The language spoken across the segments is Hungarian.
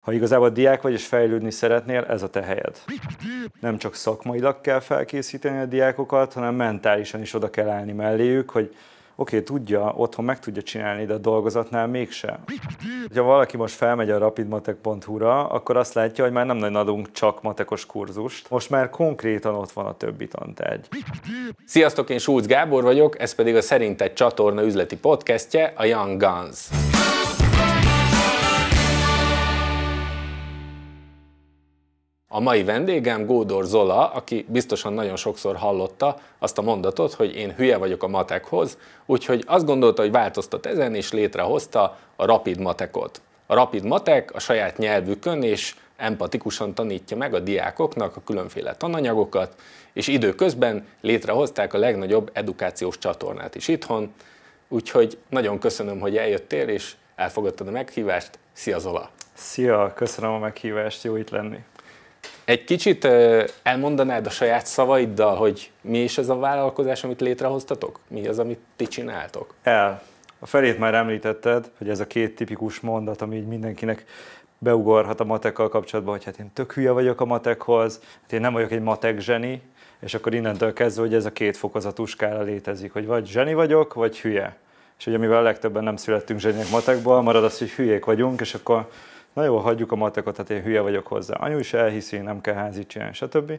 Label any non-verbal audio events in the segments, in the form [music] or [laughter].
Ha igazából diák vagy és fejlődni szeretnél, ez a te helyed. Nem csak szakmailag kell felkészíteni a diákokat, hanem mentálisan is oda kell állni melléjük, hogy oké, okay, tudja, otthon meg tudja csinálni, de a dolgozatnál mégsem. Ha valaki most felmegy a rapidmatek.hu-ra, akkor azt látja, hogy már nem nagyon adunk csak matekos kurzust. Most már konkrétan ott van a többi tantárgy. Sziasztok, én Schulz Gábor vagyok, ez pedig a Szerinted csatorna üzleti podcastje, a Young Guns. A mai vendégem Gódor Zola, aki biztosan nagyon sokszor hallotta azt a mondatot, hogy én hülye vagyok a matekhoz, úgyhogy azt gondolta, hogy változtat ezen, és létrehozta a Rapid Matekot. A Rapid Matek a saját nyelvükön és empatikusan tanítja meg a diákoknak a különféle tananyagokat, és időközben létrehozták a legnagyobb edukációs csatornát is itthon, úgyhogy nagyon köszönöm, hogy eljöttél, és elfogadtad a meghívást. Szia Zola! Szia, köszönöm a meghívást, jó itt lenni. Egy kicsit elmondanád a saját szavaiddal, hogy mi is ez a vállalkozás, amit létrehoztatok? Mi az, amit ti csináltok? El. A felét már említetted, hogy ez a két tipikus mondat, ami így mindenkinek beugorhat a matekkal kapcsolatban, hogy hát én tök hülye vagyok a matekhoz, hát én nem vagyok egy matek zseni, és akkor innentől kezdve, hogy ez a két fokozatú skála létezik, hogy vagy zseni vagyok, vagy hülye. És ugye mivel a legtöbben nem születtünk zsenyek matekból, marad az, hogy hülyék vagyunk, és akkor na jó, hagyjuk a matekot, hát én hülye vagyok hozzá. Anyu is elhiszi, nem kell házit csinálni, stb.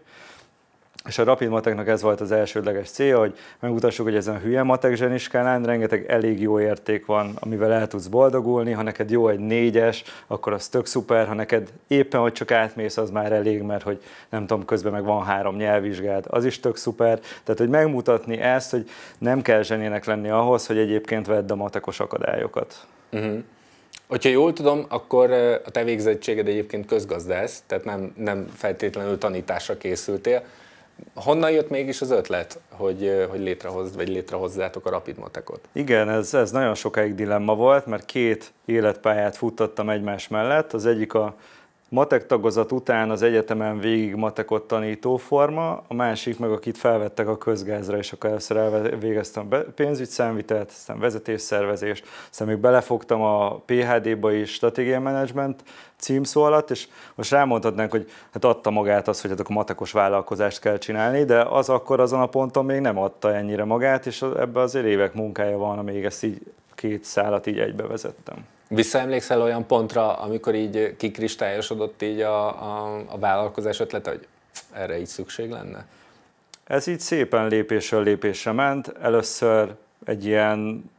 És a Rapid Mateknak ez volt az elsődleges célja, hogy megmutassuk, hogy ezen a hülye matek zseniskálán rengeteg elég jó érték van, amivel el tudsz boldogulni. Ha neked jó egy négyes, akkor az tök szuper, ha neked éppen, hogy csak átmész, az már elég, mert hogy nem tudom, közben meg van három nyelvvizsgád, az is tök szuper. Tehát, hogy megmutatni ezt, hogy nem kell zsenének lenni ahhoz, hogy egyébként vedd a matekos akadályokat. Uh-huh. Hogyha jól tudom, akkor a te végzettséged egyébként közgazdász, tehát nem, nem feltétlenül tanításra készültél. Honnan jött mégis az ötlet, hogy, hogy létrehozd, vagy létrehozzátok a Rapid Motekot? Igen, ez, ez nagyon sokáig dilemma volt, mert két életpályát futtattam egymás mellett. Az egyik a Matek tagozat után az egyetemen végig matekot forma, a másik meg, akit felvettek a közgázra, és akkor először elvégeztem számvitelt, aztán vezetésszervezést, aztán még belefogtam a PHD-ba is stratégiai menedzsment címszó alatt, és most rámondhatnánk, hogy hát adta magát az, hogy hát akkor matekos vállalkozást kell csinálni, de az akkor azon a ponton még nem adta ennyire magát, és ebbe azért évek munkája van, amíg ezt így két szálat így egybevezettem. vezettem. Visszaemlékszel olyan pontra, amikor így kikristályosodott így a, a, a vállalkozás ötlete, hogy erre így szükség lenne? Ez így szépen lépésről lépésre ment. Először egy ilyen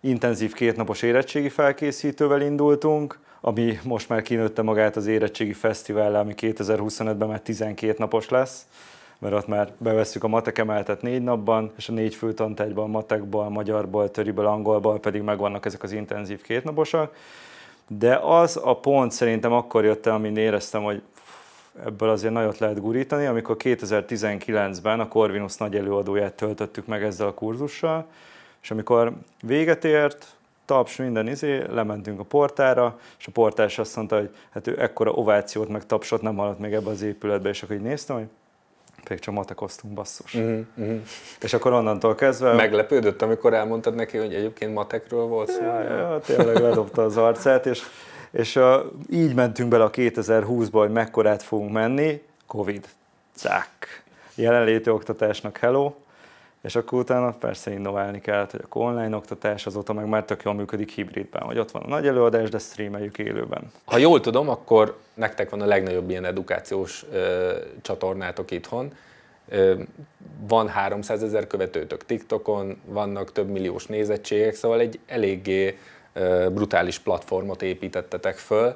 intenzív kétnapos érettségi felkészítővel indultunk, ami most már kinőtte magát az érettségi fesztivállal, ami 2025-ben már 12 napos lesz mert ott már bevesszük a matek emeltet négy napban, és a négy fő tantárgyban, matekból, magyarból, töriből, angolból pedig megvannak ezek az intenzív kétnaposak. De az a pont szerintem akkor jött el, amin éreztem, hogy ebből azért nagyot lehet gurítani, amikor 2019-ben a Corvinus nagy előadóját töltöttük meg ezzel a kurzussal, és amikor véget ért, taps, minden izé, lementünk a portára, és a portás azt mondta, hogy hát ő ekkora ovációt meg tapsot nem hallott még ebbe az épületbe, és akkor így néztem, hogy pedig csak matekoztunk basszus. Uh-huh, uh-huh. És akkor onnantól kezdve... Meglepődött, amikor elmondtad neki, hogy egyébként matekről volt szó? Ja, ja, tényleg ledobta az arcát, és, és uh, így mentünk bele a 2020-ba, hogy mekkorát fogunk menni. Covid. Zák. Jelenléti oktatásnak hello. És akkor utána persze innoválni kellett, hogy a online oktatás azóta meg már tök jól működik hibridben, hogy ott van a nagy előadás, de streameljük élőben. Ha jól tudom, akkor nektek van a legnagyobb ilyen edukációs ö, csatornátok itthon. Ö, van 300 ezer követőtök TikTokon, vannak több milliós nézettségek, szóval egy eléggé ö, brutális platformot építettetek föl.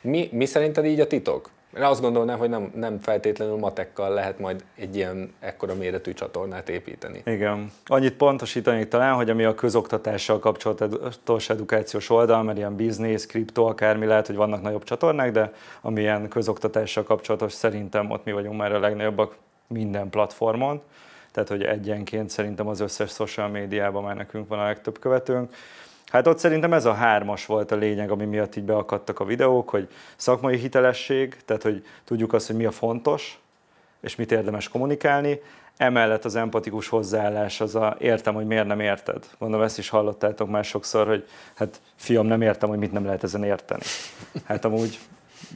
Mi, mi szerinted így a titok? Én azt gondolnám, hogy nem, nem feltétlenül matekkal lehet majd egy ilyen ekkora méretű csatornát építeni. Igen. Annyit pontosítanék talán, hogy ami a közoktatással kapcsolatos edukációs oldal, mert ilyen biznisz, kriptó, akármi lehet, hogy vannak nagyobb csatornák, de ami ilyen közoktatással kapcsolatos, szerintem ott mi vagyunk már a legnagyobbak minden platformon. Tehát, hogy egyenként szerintem az összes social médiában már nekünk van a legtöbb követőnk. Hát ott szerintem ez a hármas volt a lényeg, ami miatt így beakadtak a videók, hogy szakmai hitelesség, tehát hogy tudjuk azt, hogy mi a fontos, és mit érdemes kommunikálni, emellett az empatikus hozzáállás, az a értem, hogy miért nem érted. Gondolom ezt is hallottátok már sokszor, hogy hát fiam, nem értem, hogy mit nem lehet ezen érteni. Hát amúgy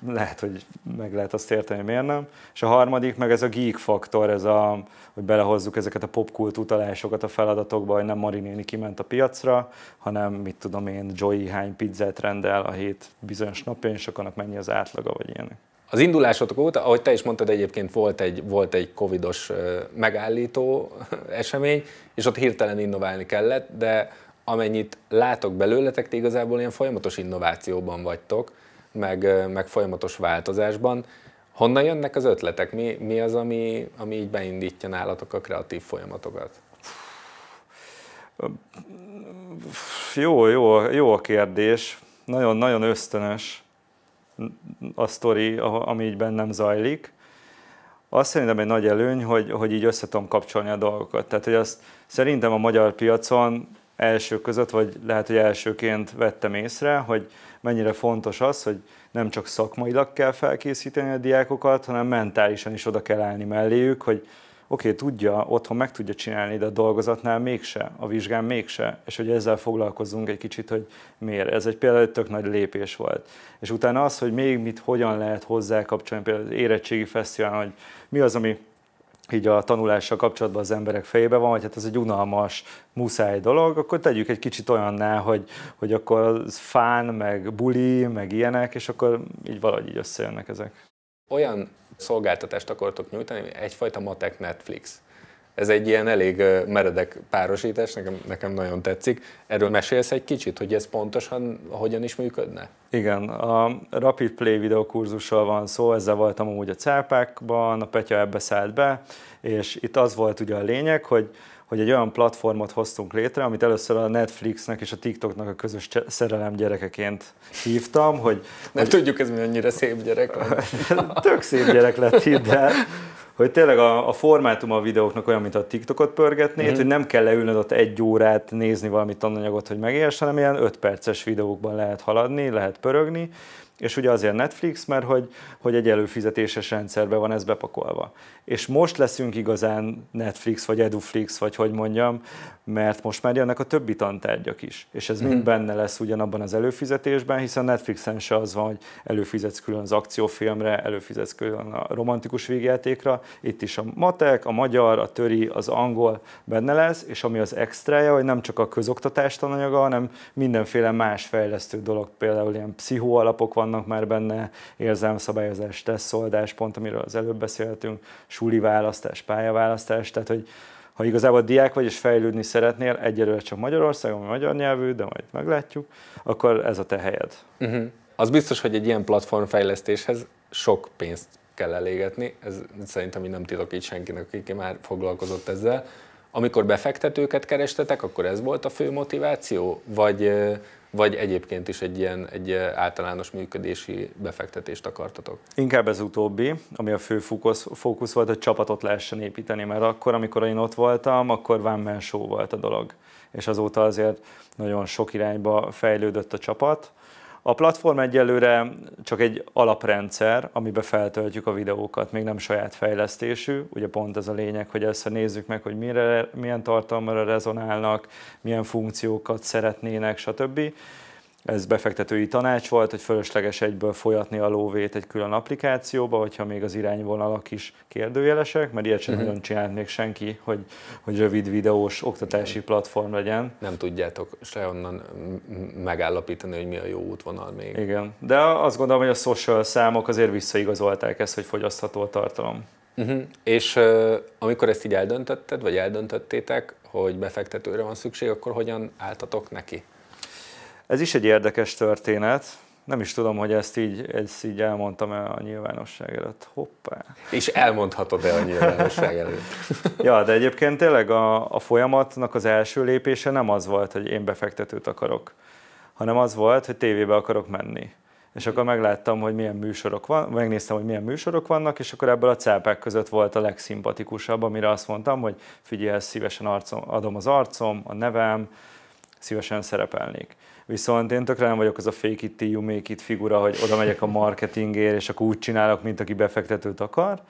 lehet, hogy meg lehet azt érteni, hogy miért nem. És a harmadik, meg ez a geek faktor, ez a, hogy belehozzuk ezeket a popkult utalásokat a feladatokba, hogy nem Mari néni kiment a piacra, hanem mit tudom én, Joy hány pizzát rendel a hét bizonyos napján, és akkor mennyi az átlaga, vagy ilyenek. Az indulásotok óta, ahogy te is mondtad, egyébként volt egy, volt egy covidos megállító esemény, és ott hirtelen innoválni kellett, de amennyit látok belőletek, ti igazából ilyen folyamatos innovációban vagytok meg, meg folyamatos változásban. Honnan jönnek az ötletek? Mi, mi az, ami, ami így beindítja nálatok a kreatív folyamatokat? Jó, jó, jó a kérdés. Nagyon-nagyon ösztönös a sztori, ami így bennem zajlik. Azt szerintem egy nagy előny, hogy, hogy így össze tudom kapcsolni a dolgokat. Tehát, hogy azt szerintem a magyar piacon első között, vagy lehet, hogy elsőként vettem észre, hogy mennyire fontos az, hogy nem csak szakmailag kell felkészíteni a diákokat, hanem mentálisan is oda kell állni melléjük, hogy oké, okay, tudja, otthon meg tudja csinálni, de a dolgozatnál mégse, a vizsgán mégse, és hogy ezzel foglalkozzunk egy kicsit, hogy miért. Ez egy például egy tök nagy lépés volt. És utána az, hogy még mit, hogyan lehet hozzákapcsolni, például az érettségi fesztiválon, hogy mi az, ami így a tanulással kapcsolatban az emberek fejében van, hogy hát ez egy unalmas, muszáj dolog, akkor tegyük egy kicsit olyanná, hogy, hogy akkor fán, meg buli, meg ilyenek, és akkor így valahogy így összejönnek ezek. Olyan szolgáltatást akartok nyújtani, egyfajta matek Netflix. Ez egy ilyen elég meredek párosítás, nekem, nekem nagyon tetszik. Erről mesélsz egy kicsit, hogy ez pontosan hogyan is működne? Igen, a Rapid Play videokurzusról van szó, ezzel voltam amúgy a cápákban, a Petya ebbe szállt be, és itt az volt ugye a lényeg, hogy hogy egy olyan platformot hoztunk létre, amit először a Netflixnek és a TikToknak a közös szerelem gyerekeként hívtam, hogy... Nem hogy... tudjuk, ez mi annyira szép gyerek lett. [laughs] Tök szép gyerek lett, itt. de, hogy tényleg a, a formátum a videóknak olyan, mint a TikTokot pörgetnéd, mm hogy nem kell leülnöd ott egy órát nézni valami tananyagot, hogy megérts, hanem ilyen 5 perces videókban lehet haladni, lehet pörögni, és ugye azért Netflix, mert hogy, hogy egy előfizetéses rendszerbe van ez bepakolva. És most leszünk igazán Netflix, vagy Eduflix, vagy hogy mondjam, mert most már jönnek a többi tantárgyak is. És ez mm-hmm. mind mhm. benne lesz ugyanabban az előfizetésben, hiszen Netflixen se az van, hogy előfizetsz külön az akciófilmre, előfizetsz külön a romantikus végjátékra. Itt is a matek, a magyar, a töri, az angol benne lesz, és ami az extraja, hogy nem csak a közoktatás tananyaga, hanem mindenféle más fejlesztő dolog, például ilyen pszichoalapok van, vannak már benne, érzelmszabályozás, stresszoldás, pont amiről az előbb beszéltünk, suli választás, pályaválasztás, tehát hogy ha igazából diák vagy és fejlődni szeretnél, egyelőre csak Magyarországon, magyar nyelvű, de majd meglátjuk, akkor ez a te helyed. Uh-huh. Az biztos, hogy egy ilyen platformfejlesztéshez sok pénzt kell elégetni, ez szerintem így nem titok így senkinek, aki már foglalkozott ezzel. Amikor befektetőket kerestetek, akkor ez volt a fő motiváció? Vagy vagy egyébként is egy ilyen egy eh, általános működési befektetést akartatok? Inkább ez utóbbi, ami a fő fókusz, fókusz volt, hogy csapatot lehessen építeni, mert akkor, amikor én ott voltam, akkor One Man Show volt a dolog. És azóta azért nagyon sok irányba fejlődött a csapat, a platform egyelőre csak egy alaprendszer, amibe feltöltjük a videókat, még nem saját fejlesztésű. Ugye pont ez a lényeg, hogy ezt nézzük meg, hogy mire, milyen tartalomra rezonálnak, milyen funkciókat szeretnének, stb ez befektetői tanács volt, hogy fölösleges egyből folyatni a lóvét egy külön applikációba, hogyha még az irányvonalak is kérdőjelesek, mert ilyet sem uh-huh. nagyon csinált még senki, hogy, hogy rövid videós oktatási platform legyen. Nem tudjátok se onnan megállapítani, hogy mi a jó útvonal még. Igen, de azt gondolom, hogy a social számok azért visszaigazolták ezt, hogy fogyasztható a tartalom. Uh-huh. És uh, amikor ezt így eldöntötted, vagy eldöntöttétek, hogy befektetőre van szükség, akkor hogyan álltatok neki? Ez is egy érdekes történet, nem is tudom, hogy ezt így, ezt így elmondtam-e a nyilvánosság előtt. Hoppá. És elmondhatod-e a nyilvánosság előtt? [laughs] ja, de egyébként tényleg a, a folyamatnak az első lépése nem az volt, hogy én befektetőt akarok, hanem az volt, hogy tévébe akarok menni. És akkor megláttam, hogy milyen műsorok van, megnéztem, hogy milyen műsorok vannak, és akkor ebből a cápák között volt a legszimpatikusabb, amire azt mondtam, hogy figyelj, szívesen arcom, adom az arcom, a nevem, szívesen szerepelnék. Viszont én tökre nem vagyok az a fake it, you make it figura, hogy oda megyek a marketingért, és akkor úgy csinálok, mint aki befektetőt akar.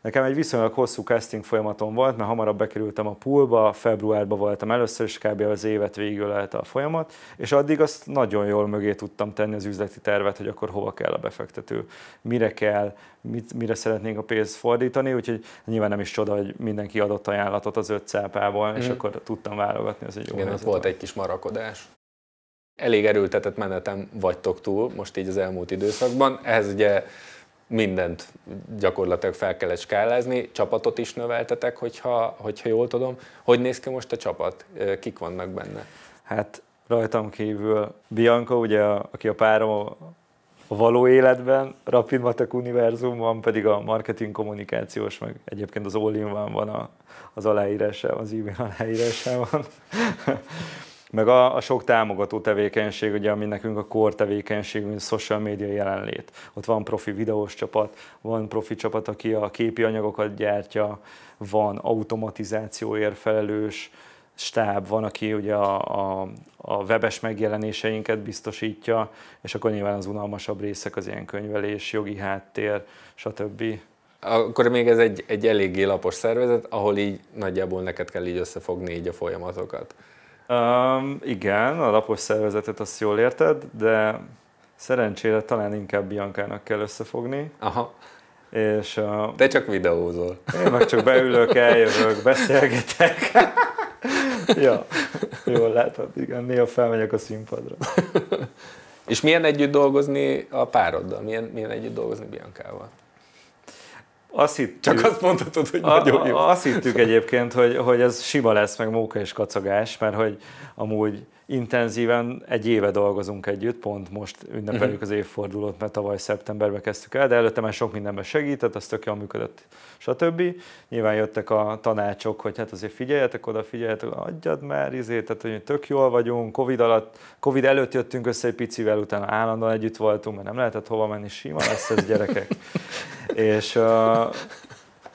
Nekem egy viszonylag hosszú casting folyamatom volt, mert hamarabb bekerültem a poolba, februárban voltam először, és kb. az évet lehet a folyamat, és addig azt nagyon jól mögé tudtam tenni az üzleti tervet, hogy akkor hova kell a befektető, mire kell, mit, mire szeretnénk a pénzt fordítani, úgyhogy nyilván nem is csoda, hogy mindenki adott ajánlatot az öt cápából, mm. és mhm. akkor tudtam válogatni, az egy jó Igen, volt egy kis marakodás elég erőltetett menetem vagytok túl most így az elmúlt időszakban. Ehhez ugye mindent gyakorlatilag fel kellett skálázni, csapatot is növeltetek, hogyha, hogyha jól tudom. Hogy néz ki most a csapat? Kik vannak benne? Hát rajtam kívül Bianca, ugye, aki a párom a való életben, Rapid Matek Univerzumban pedig a marketing kommunikációs, meg egyébként az all van a, az aláírása, az e-mail van. [laughs] meg a, a sok támogató tevékenység, ugye, ami nekünk a core tevékenységünk, a social media jelenlét. Ott van profi videós csapat, van profi csapat, aki a képi anyagokat gyártja, van automatizációért felelős stáb, van, aki ugye a, a, a webes megjelenéseinket biztosítja, és akkor nyilván az unalmasabb részek az ilyen könyvelés, jogi háttér, stb. Akkor még ez egy, egy eléggé lapos szervezet, ahol így nagyjából neked kell így összefogni így a folyamatokat. Um, igen, a lapos szervezetet azt jól érted, de szerencsére talán inkább Biankának kell összefogni. Aha. És, uh, Te csak videózol. Én meg csak beülök, eljövök, beszélgetek. [laughs] ja, jól látod, igen, néha felmegyek a színpadra. És milyen együtt dolgozni a pároddal? Milyen, milyen együtt dolgozni Biancával? Azt hittük, Csak azt mondhatod, hogy a, nagyon jó. Azt hittük egyébként, hogy, hogy ez sima lesz, meg móka és kacagás, mert hogy amúgy intenzíven egy éve dolgozunk együtt, pont most ünnepeljük uh-huh. az évfordulót, mert tavaly szeptemberben kezdtük el, de előtte már sok mindenben segített, az tök jól működött, stb. Nyilván jöttek a tanácsok, hogy hát azért figyeljetek oda, figyeljetek, adjad már izét, tehát hogy tök jól vagyunk, Covid, alatt, Covid előtt jöttünk össze egy picivel, utána állandóan együtt voltunk, mert nem lehetett hova menni, sima lesz ez gyerekek. [laughs] És uh,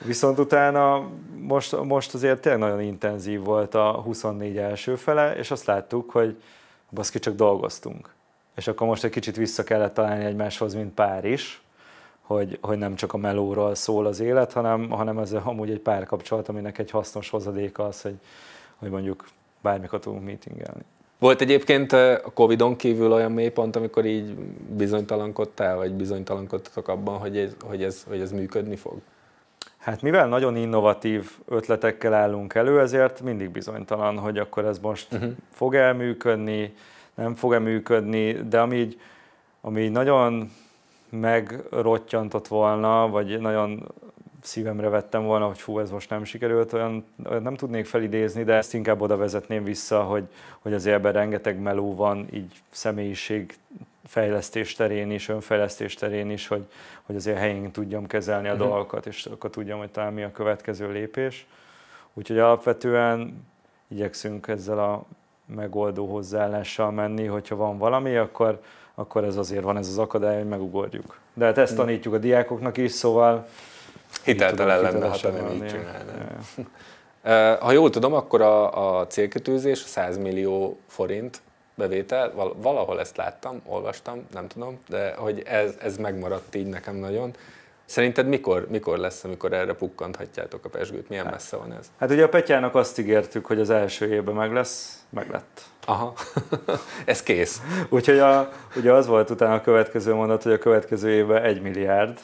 viszont utána most, most azért tényleg nagyon intenzív volt a 24 első fele, és azt láttuk, hogy baszki csak dolgoztunk. És akkor most egy kicsit vissza kellett találni egymáshoz, mint pár is, hogy, hogy nem csak a melóról szól az élet, hanem, hanem ez amúgy egy párkapcsolat, aminek egy hasznos hozadéka az, hogy, hogy mondjuk bármikor tudunk meetingelni. Volt egyébként a Covid-on kívül olyan mélypont, amikor így bizonytalankodtál, vagy bizonytalankodtatok abban, hogy ez, hogy ez, hogy ez működni fog? Hát mivel nagyon innovatív ötletekkel állunk elő, ezért mindig bizonytalan, hogy akkor ez most uh-huh. fog-e működni, nem fog-e működni, de ami így, ami így nagyon megrottyantott volna, vagy nagyon szívemre vettem volna, hogy hú, ez most nem sikerült, olyan, olyan nem tudnék felidézni, de ezt inkább oda vezetném vissza, hogy, hogy az ebben rengeteg meló van, így személyiség fejlesztés terén is, önfejlesztés terén is, hogy, hogy azért helyén tudjam kezelni a uh-huh. dolgokat, és akkor tudjam, hogy talán mi a következő lépés. Úgyhogy alapvetően igyekszünk ezzel a megoldó hozzáállással menni, hogyha van valami, akkor, akkor ez azért van ez az akadály, hogy megugorjuk. De hát ezt mhm. tanítjuk a diákoknak is, szóval Hiteltelen lenne, ha te hát nem így csinálnád. [laughs] Ha jól tudom, akkor a, a célkitűzés 100 millió forint bevétel, valahol ezt láttam, olvastam, nem tudom, de hogy ez, ez megmaradt így nekem nagyon. Szerinted mikor, mikor lesz, amikor erre pukkanthatjátok a pesgőt? Milyen hát, messze van ez? Hát ugye a Petyának azt ígértük, hogy az első évben meg lesz, meg lett. Aha, [laughs] ez kész. Úgyhogy a, ugye az volt utána a következő mondat, hogy a következő évben egy milliárd,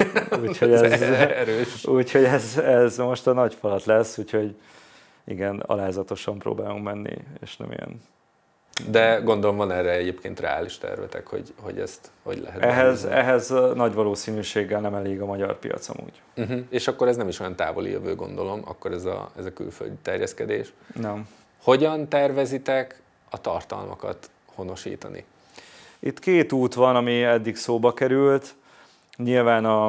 [laughs] Úgyhogy ez, erős. Úgyhogy ez, ez most a nagy falat lesz, úgyhogy igen, alázatosan próbálunk menni, és nem ilyen de gondolom van erre egyébként reális tervetek, hogy, hogy ezt hogy lehet. Ehhez, ehhez nagy valószínűséggel nem elég a magyar piac amúgy. Uh-huh. És akkor ez nem is olyan távoli jövő, gondolom, akkor ez a, ez a külföldi terjeszkedés. Nem. Hogyan tervezitek a tartalmakat honosítani? Itt két út van, ami eddig szóba került. Nyilván a,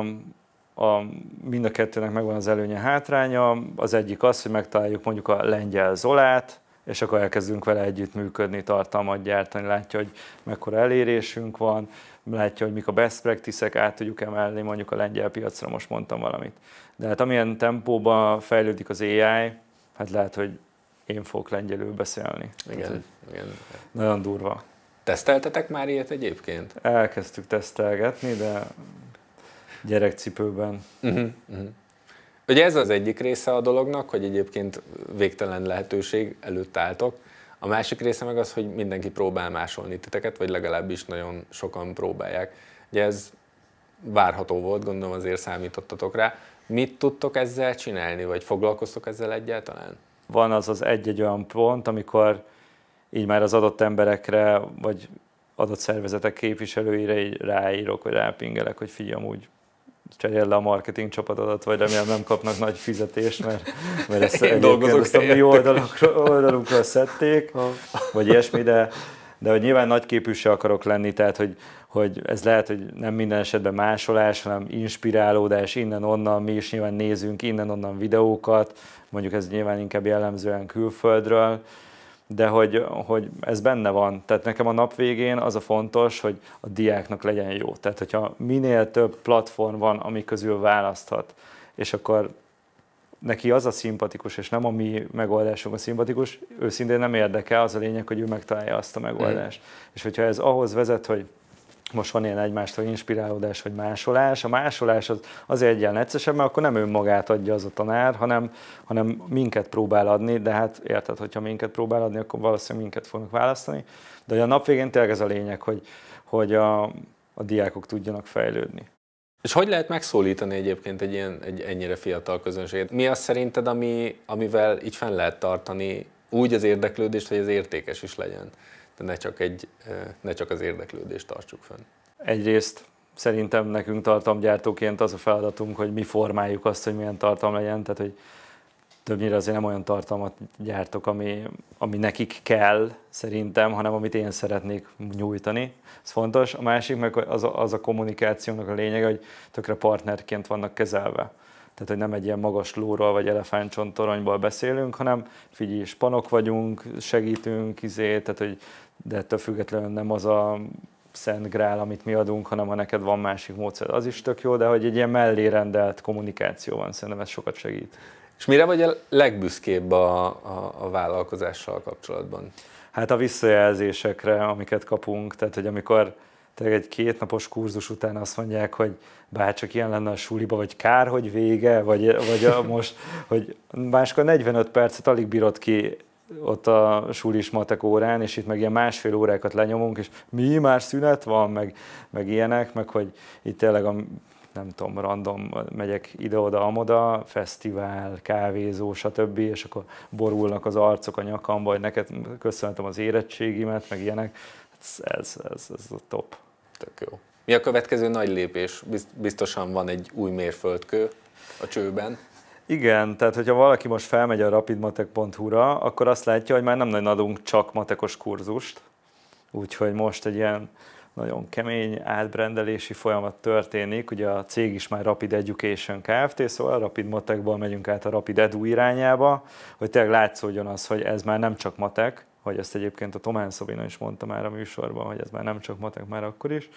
a, mind a kettőnek megvan az előnye, hátránya. Az egyik az, hogy megtaláljuk mondjuk a lengyel Zolát, és akkor elkezdünk vele együttműködni, tartalmat gyártani, látja, hogy mekkora elérésünk van, látja, hogy mik a best practices át tudjuk emelni mondjuk a lengyel piacra, most mondtam valamit. De hát amilyen tempóban fejlődik az AI, hát lehet, hogy én fogok lengyelül beszélni. Igen, hát, igen. Nagyon durva. Teszteltetek már ilyet egyébként? Elkezdtük tesztelgetni, de gyerekcipőben. Uh-huh, uh-huh. Ugye ez az egyik része a dolognak, hogy egyébként végtelen lehetőség előtt álltok. A másik része meg az, hogy mindenki próbál másolni titeket, vagy legalábbis nagyon sokan próbálják. Ugye ez várható volt, gondolom azért számítottatok rá. Mit tudtok ezzel csinálni, vagy foglalkoztok ezzel egyáltalán? Van az az egy-egy olyan pont, amikor így már az adott emberekre, vagy adott szervezetek képviselőire így ráírok, vagy rápingelek, hogy figyelj, úgy cserél le a marketing csapatodat, vagy remélem nem kapnak nagy fizetést, mert, mert ezt, [laughs] Én dolgozok ezt a mi oldalukról, szedték, ha. vagy ilyesmi, de, de hogy nyilván nagy se akarok lenni, tehát hogy, hogy ez lehet, hogy nem minden esetben másolás, hanem inspirálódás innen-onnan, mi is nyilván nézünk innen-onnan videókat, mondjuk ez nyilván inkább jellemzően külföldről, de hogy, hogy ez benne van. Tehát nekem a nap végén az a fontos, hogy a diáknak legyen jó. Tehát, hogyha minél több platform van, ami közül választhat, és akkor neki az a szimpatikus, és nem a mi megoldásunk a szimpatikus, őszintén nem érdekel, az a lényeg, hogy ő megtalálja azt a megoldást. Mm. És hogyha ez ahhoz vezet, hogy most van ilyen egymástól inspirálódás vagy másolás. A másolás az azért ilyen egyszerűbb, mert akkor nem önmagát adja az a tanár, hanem, hanem minket próbál adni, de hát érted, hogyha minket próbál adni, akkor valószínűleg minket fognak választani. De a nap végén tényleg ez a lényeg, hogy, hogy a, a diákok tudjanak fejlődni. És hogy lehet megszólítani egyébként egy, ilyen, egy ennyire fiatal közönséget? Mi az szerinted, ami, amivel így fenn lehet tartani úgy az érdeklődést, hogy ez értékes is legyen? de ne csak, egy, ne csak az érdeklődést tartsuk fönn. Egyrészt szerintem nekünk tartalomgyártóként az a feladatunk, hogy mi formáljuk azt, hogy milyen tartalom legyen, tehát hogy többnyire azért nem olyan tartalmat gyártok, ami, ami nekik kell szerintem, hanem amit én szeretnék nyújtani. Ez fontos. A másik meg az a, az a kommunikációnak a lényege, hogy tökre partnerként vannak kezelve tehát hogy nem egy ilyen magas lóról vagy elefántcsontoronyból beszélünk, hanem figyelj, spanok vagyunk, segítünk, izé, tehát hogy de ettől függetlenül nem az a szent grál, amit mi adunk, hanem ha neked van másik módszer, az is tök jó, de hogy egy ilyen mellérendelt kommunikáció van, szerintem ez sokat segít. És mire vagy a legbüszkébb a, a, a vállalkozással kapcsolatban? Hát a visszajelzésekre, amiket kapunk, tehát hogy amikor tehát egy kétnapos kurzus után azt mondják, hogy bárcsak ilyen lenne a suliba, vagy kár, hogy vége, vagy, vagy a, most, hogy máskor 45 percet alig bírod ki ott a sulis matek órán, és itt meg ilyen másfél órákat lenyomunk, és mi, már szünet van, meg, meg ilyenek, meg hogy itt tényleg a nem tudom, random megyek ide-oda-amoda, fesztivál, kávézó, stb. És akkor borulnak az arcok a nyakamba, hogy neked köszönhetem az érettségimet, meg ilyenek ez, ez, ez a top. Tök jó. Mi a következő nagy lépés? Biztosan van egy új mérföldkő a csőben. Igen, tehát hogyha valaki most felmegy a rapidmatek.hu-ra, akkor azt látja, hogy már nem nagyon adunk csak matekos kurzust, úgyhogy most egy ilyen nagyon kemény átbrendelési folyamat történik. Ugye a cég is már Rapid Education Kft., szóval a Rapid Matekból megyünk át a Rapid Edu irányába, hogy tényleg látszódjon az, hogy ez már nem csak matek, hogy ezt egyébként a Tomán Szobina is mondta már a műsorban, hogy ez már nem csak matek, már akkor is,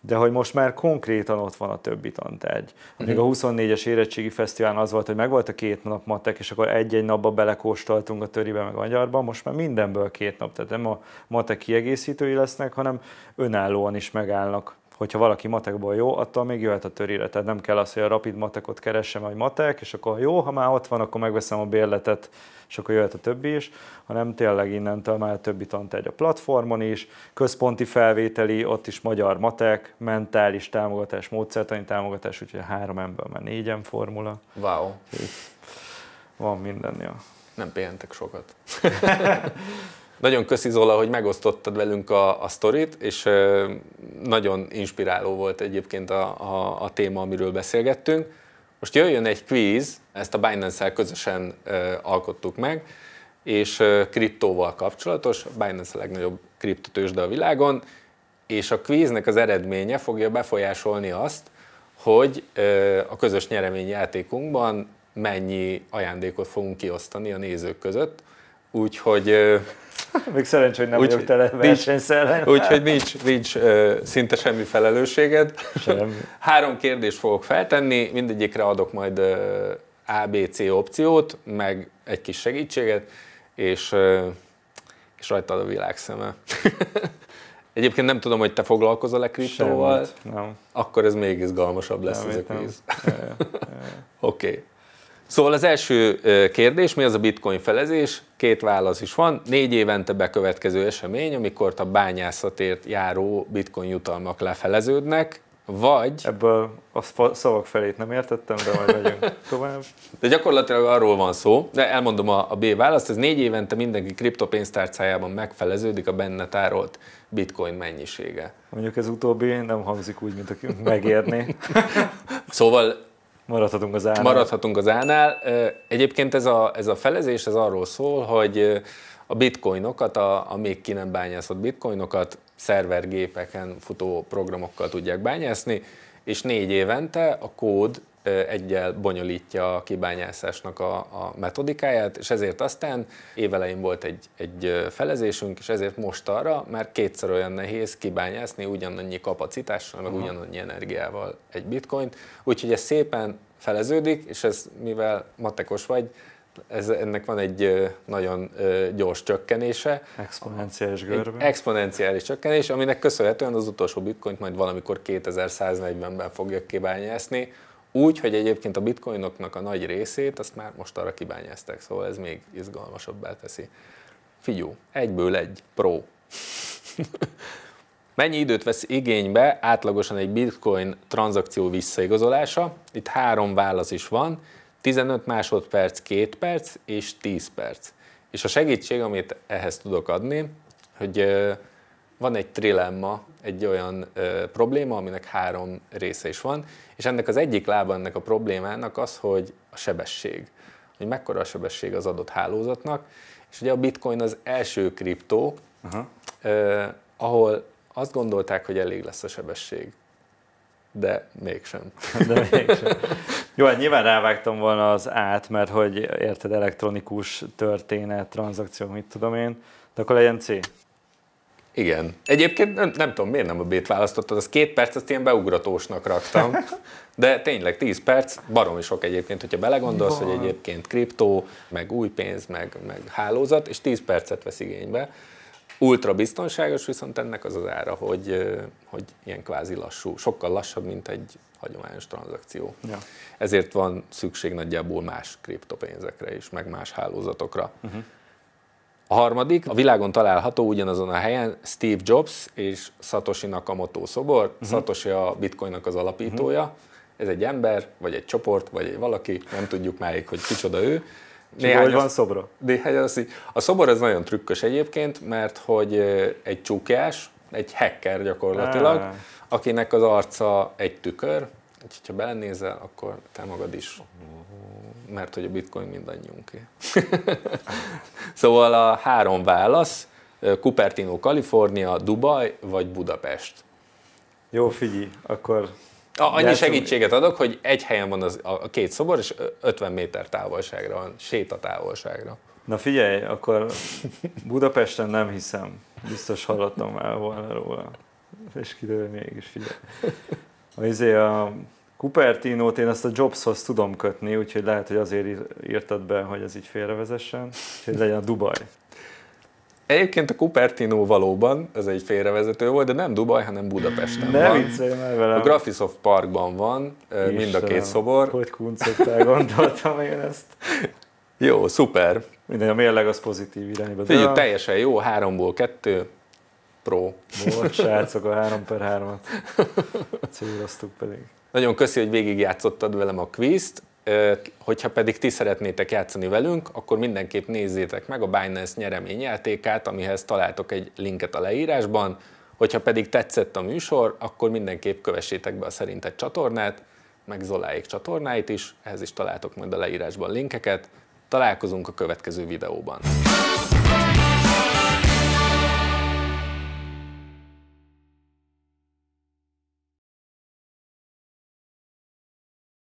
de hogy most már konkrétan ott van a többi tantárgy. Még mhm. a 24-es érettségi fesztiválon az volt, hogy meg volt a két nap matek, és akkor egy-egy napba belekóstoltunk a töribe meg a magyarba, most már mindenből két nap, tehát nem a matek kiegészítői lesznek, hanem önállóan is megállnak hogyha valaki matekból jó, attól még jöhet a törére. Tehát nem kell az, hogy a rapid matekot keressem, vagy matek, és akkor jó, ha már ott van, akkor megveszem a bérletet, és akkor jöhet a többi is, hanem tényleg innentől már a többi tantárgy a platformon is, központi felvételi, ott is magyar matek, mentális támogatás, módszertani támogatás, úgyhogy három ember már négyen formula. Wow. Van minden, ja. Nem pihentek sokat. [laughs] Nagyon köszi Zola, hogy megosztottad velünk a, a sztorit, és nagyon inspiráló volt egyébként a, a, a téma, amiről beszélgettünk. Most jöjjön egy quiz, ezt a Binance-el közösen alkottuk meg, és kriptóval kapcsolatos, Binance a legnagyobb kriptotősde a világon, és a quiznek az eredménye fogja befolyásolni azt, hogy a közös nyereményjátékunkban mennyi ajándékot fogunk kiosztani a nézők között úgyhogy... Még szerencsé, hogy nem úgy, vagyok tele versenyszellen. Úgyhogy nincs, nincs szinte semmi felelősséged. Semmi. Három kérdést fogok feltenni, mindegyikre adok majd ABC opciót, meg egy kis segítséget, és, és rajtad a világszeme. [laughs] Egyébként nem tudom, hogy te foglalkozol-e kriptóval. Semmit, nem. Akkor ez még izgalmasabb lesz Semmit, ez a kvíz. [laughs] Oké. Okay. Szóval az első kérdés, mi az a bitcoin felezés? Két válasz is van. Négy évente bekövetkező esemény, amikor a bányászatért járó bitcoin jutalmak lefeleződnek, vagy... Ebből a szavak felét nem értettem, de majd megyünk [laughs] tovább. De gyakorlatilag arról van szó, de elmondom a, a B választ, ez négy évente mindenki kriptopénztárcájában megfeleződik a benne tárolt bitcoin mennyisége. Mondjuk ez utóbbi nem hangzik úgy, mint aki megérné. szóval Maradhatunk az állnál. Maradhatunk az állnál. Egyébként ez a, ez a felezés ez arról szól, hogy a bitcoinokat, a, a még ki nem bányászott bitcoinokat szervergépeken futó programokkal tudják bányászni, és négy évente a kód egyel bonyolítja a kibányászásnak a, a metodikáját, és ezért aztán évelején volt egy, egy felezésünk, és ezért most arra már kétszer olyan nehéz kibányászni ugyanannyi kapacitással, meg Aha. ugyanannyi energiával egy bitcoint. Úgyhogy ez szépen feleződik, és ez mivel matekos vagy, ez, ennek van egy nagyon gyors csökkenése. Exponenciális görbe. Egy exponenciális csökkenés, aminek köszönhetően az utolsó bitcoint majd valamikor 2140-ben fogja kibányászni, úgy, hogy egyébként a bitcoinoknak a nagy részét azt már most arra kibányáztak, szóval ez még izgalmasabbá teszi. Figyú, egyből egy, pro. [laughs] Mennyi időt vesz igénybe átlagosan egy bitcoin tranzakció visszaigazolása? Itt három válasz is van. 15 másodperc, 2 perc és 10 perc. És a segítség, amit ehhez tudok adni, hogy van egy trilemma, egy olyan ö, probléma, aminek három része is van, és ennek az egyik lába ennek a problémának az, hogy a sebesség, hogy mekkora a sebesség az adott hálózatnak, és ugye a bitcoin az első kriptó, uh-huh. ahol azt gondolták, hogy elég lesz a sebesség de mégsem. [laughs] De mégsem. Jó, hát nyilván rávágtam volna az át, mert hogy érted, elektronikus történet, tranzakció, mit tudom én, de akkor legyen C. Igen. Egyébként nem, nem tudom, miért nem a B-t választottad, az két perc, azt ilyen beugratósnak raktam, de tényleg 10 perc, barom is sok egyébként, hogyha belegondolsz, Van. hogy egyébként kriptó, meg új pénz, meg, meg hálózat, és 10 percet vesz igénybe ultra biztonságos, viszont ennek az az ára, hogy, hogy ilyen kvázi lassú, sokkal lassabb, mint egy hagyományos tranzakció. Ja. Ezért van szükség nagyjából más kriptopénzekre is, meg más hálózatokra. Uh-huh. A harmadik, a világon található ugyanazon a helyen Steve Jobs és Satoshi Nakamoto szobor. Uh-huh. Satoshi a bitcoinnak az alapítója. Uh-huh. Ez egy ember, vagy egy csoport, vagy egy valaki, nem tudjuk melyik, hogy kicsoda ő néhány hogy van szobra? Néhány az, a szobor az nagyon trükkös egyébként, mert hogy egy csúkás, egy hacker gyakorlatilag, ah. akinek az arca egy tükör, úgyhogy ha belenézel, akkor te magad is mert hogy a bitcoin mindannyiunké. [laughs] szóval a három válasz, Cupertino, Kalifornia, Dubaj vagy Budapest. Jó, figyelj, akkor Annyi segítséget adok, hogy egy helyen van az, a két szobor, és 50 méter távolságra van, távolságra. Na figyelj, akkor Budapesten nem hiszem. Biztos hallottam már volna róla. És kiderül mégis, figyelj. A, izé a Cupertinót én azt a Jobshoz tudom kötni, úgyhogy lehet, hogy azért írtad be, hogy ez így félrevezessen, hogy legyen a Dubaj. Egyébként a Cupertino valóban, ez egy félrevezető volt, de nem Dubaj, hanem Budapesten ne van. viccelj már velem. A Graphisoft Parkban van Istenem, eh, mind a két szobor. Hogy kuncogtál, gondoltam én ezt. [laughs] Jó, szuper. Minden, a mérleg az pozitív irányba. Figyelj, teljesen jó, háromból kettő, pro. Volt, [laughs] srácok, a három per háromat. at pedig. Nagyon köszi, hogy végigjátszottad velem a quizt. Hogyha pedig ti szeretnétek játszani velünk, akkor mindenképp nézzétek meg a Binance nyereményjátékát, amihez találtok egy linket a leírásban. Hogyha pedig tetszett a műsor, akkor mindenképp kövessétek be a szerintet csatornát, meg Zoláék csatornáit is, ehhez is találtok majd a leírásban linkeket. Találkozunk a következő videóban.